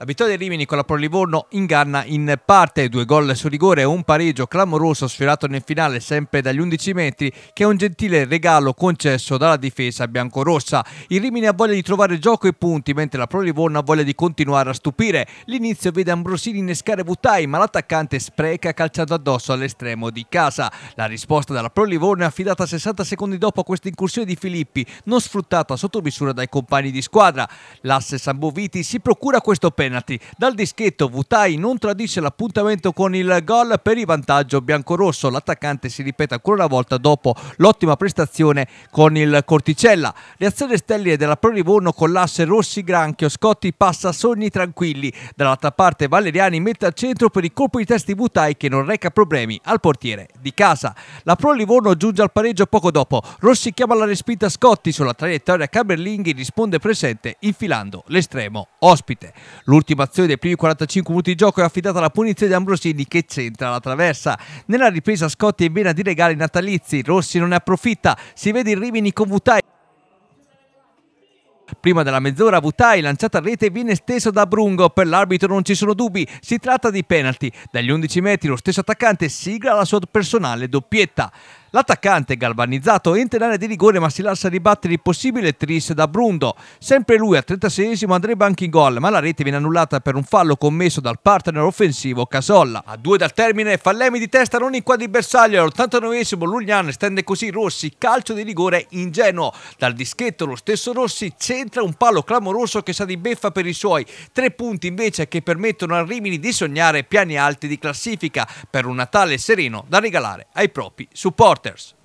La vittoria di Rimini con la Pro Livorno inganna in parte, due gol su rigore e un pareggio clamoroso sfiorato nel finale sempre dagli 11 metri che è un gentile regalo concesso dalla difesa biancorossa. Il Rimini ha voglia di trovare gioco e punti mentre la Pro Livorno ha voglia di continuare a stupire. L'inizio vede Ambrosini innescare Buttai ma l'attaccante spreca calciando addosso all'estremo di casa. La risposta della Pro Livorno è affidata 60 secondi dopo questa incursione di Filippi non sfruttata sotto misura dai compagni di squadra. L'asse Samboviti si procura questo pezzo Frenati. Dal dischetto Vutai non tradisce l'appuntamento con il gol per il vantaggio biancorosso. L'attaccante si ripete ancora una volta dopo l'ottima prestazione con il Corticella. Le azioni stelline della Pro Livorno con l'asse Rossi Granchio. Scotti passa sogni tranquilli. Dall'altra parte Valeriani mette al centro per il colpo di testa di Vutai che non reca problemi al portiere di casa. La Pro Livorno giunge al pareggio poco dopo. Rossi chiama la respinta a Scotti sulla traiettoria Caberlinghi risponde presente infilando l'estremo ospite. L'ultimo L'ultima azione dei primi 45 minuti di gioco è affidata alla punizione di Ambrosini che centra la traversa. Nella ripresa Scotti è vena di regali natalizi, Rossi non ne approfitta, si vede il Rimini con Vutai. Prima della mezz'ora Vutai lanciata a rete viene steso da Brungo, per l'arbitro non ci sono dubbi, si tratta di penalty. Dagli 11 metri lo stesso attaccante sigla la sua personale doppietta. L'attaccante galvanizzato entra in area di rigore ma si lascia ribattere il possibile tris da Brundo. Sempre lui al 36esimo andrebbe anche in gol ma la rete viene annullata per un fallo commesso dal partner offensivo Casolla. A due dal termine Fallemi di testa non inquadra il bersaglio. All'89esimo Luglian stende così Rossi calcio di rigore ingenuo. Dal dischetto lo stesso Rossi centra un palo clamoroso che sa di beffa per i suoi. Tre punti invece che permettono a Rimini di sognare piani alti di classifica per un Natale sereno da regalare ai propri supporti. quarters.